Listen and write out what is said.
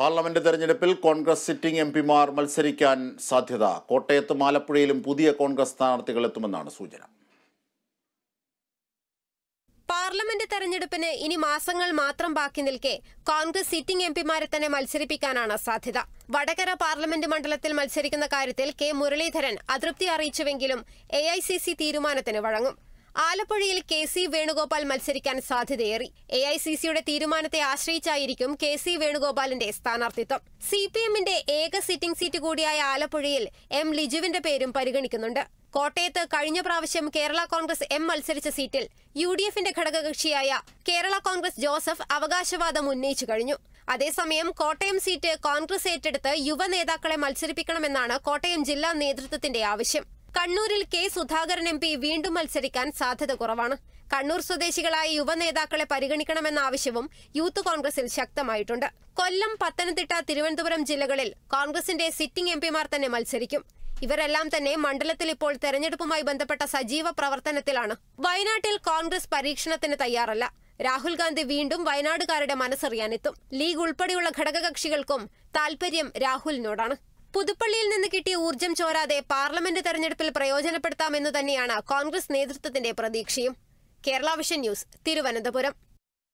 parliament തെരഞ്ഞെടുപ്പിൽ Congress sitting M പിമാർ മത്സരിക്കാൻ സാധ്യത കോട്ടയത്തും ആലപ്പുഴയിലും പുതിയ കോൺഗ്രസ് സ്ഥാനാർത്ഥികൾ എത്തുമെന്നാണ് സൂചന പാർലമെന്റ് തെരഞ്ഞെടുപ്പിന് ഇനി മാസങ്ങൾ മാത്രം ബാക്കി നിൽക്കെ കോൺഗ്രസ് സിറ്റിംഗ് എം പിമാരെ തന്നെ മത്സരിപ്പിക്കാനാണ് സാധ്യത വടകര പാർലമെന്റ് മണ്ഡലത്തിൽ മത്സരിക്കുന്ന കാര്യത്തിൽ കെ മുരളീധരൻ അതൃപ്തി അറിയിച്ചുവെങ്കിലും എ തീരുമാനത്തിന് വഴങ്ങും ആലപ്പുഴയിൽ കെ സി വേണുഗോപാൽ മത്സരിക്കാൻ സാധ്യതയേറി എ ഐ സി സിയുടെ തീരുമാനത്തെ ആശ്രയിച്ചായിരിക്കും കെ സി വേണുഗോപാലിന്റെ സ്ഥാനാർത്ഥിത്വം സി പി എമ്മിന്റെ ഏക സിറ്റിംഗ് സീറ്റ് കൂടിയായ ആലപ്പുഴയിൽ എം ലിജുവിന്റെ പേരും പരിഗണിക്കുന്നുണ്ട് കോട്ടയത്ത് കഴിഞ്ഞ പ്രാവശ്യം കേരള കോൺഗ്രസ് എം മത്സരിച്ച സീറ്റിൽ യു ഡി എഫിന്റെ ഘടകകക്ഷിയായ കേരള കോൺഗ്രസ് ജോസഫ് അവകാശവാദം ഉന്നയിച്ചു കഴിഞ്ഞു അതേസമയം കോട്ടയം സീറ്റ് കോൺഗ്രസ് ഏറ്റെടുത്ത് യുവ നേതാക്കളെ മത്സരിപ്പിക്കണമെന്നാണ് കോട്ടയം ജില്ലാ നേതൃത്വത്തിന്റെ ആവശ്യം കണ്ണൂരിൽ കെ സുധാകരൻ എം പി വീണ്ടും മത്സരിക്കാൻ സാധ്യത കുറവാണ് കണ്ണൂർ സ്വദേശികളായ യുവനേതാക്കളെ പരിഗണിക്കണമെന്ന ആവശ്യവും യൂത്ത് കോൺഗ്രസിൽ ശക്തമായിട്ടുണ്ട് കൊല്ലം പത്തനംതിട്ട തിരുവനന്തപുരം ജില്ലകളിൽ കോൺഗ്രസിന്റെ സിറ്റിംഗ് എം തന്നെ മത്സരിക്കും ഇവരെല്ലാം തന്നെ മണ്ഡലത്തിൽ ഇപ്പോൾ തെരഞ്ഞെടുപ്പുമായി ബന്ധപ്പെട്ട സജീവ പ്രവർത്തനത്തിലാണ് വയനാട്ടിൽ കോൺഗ്രസ് പരീക്ഷണത്തിന് തയ്യാറല്ല രാഹുൽ ഗാന്ധി വീണ്ടും വയനാടുകാരുടെ മനസ്സറിയാനെത്തും ലീഗ് ഉൾപ്പെടെയുള്ള ഘടകകക്ഷികൾക്കും താൽപര്യം രാഹുലിനോടാണ് പുതുപ്പള്ളിയിൽ നിന്ന് കിട്ടിയ ഊർജ്ജം ചോരാതെ പാർലമെന്റ് തെരഞ്ഞെടുപ്പിൽ പ്രയോജനപ്പെടുത്താമെന്ന് തന്നെയാണ് കോൺഗ്രസ് നേതൃത്വത്തിന്റെ പ്രതീക്ഷയും കേരള വിഷൻ ന്യൂസ് തിരുവനന്തപുരം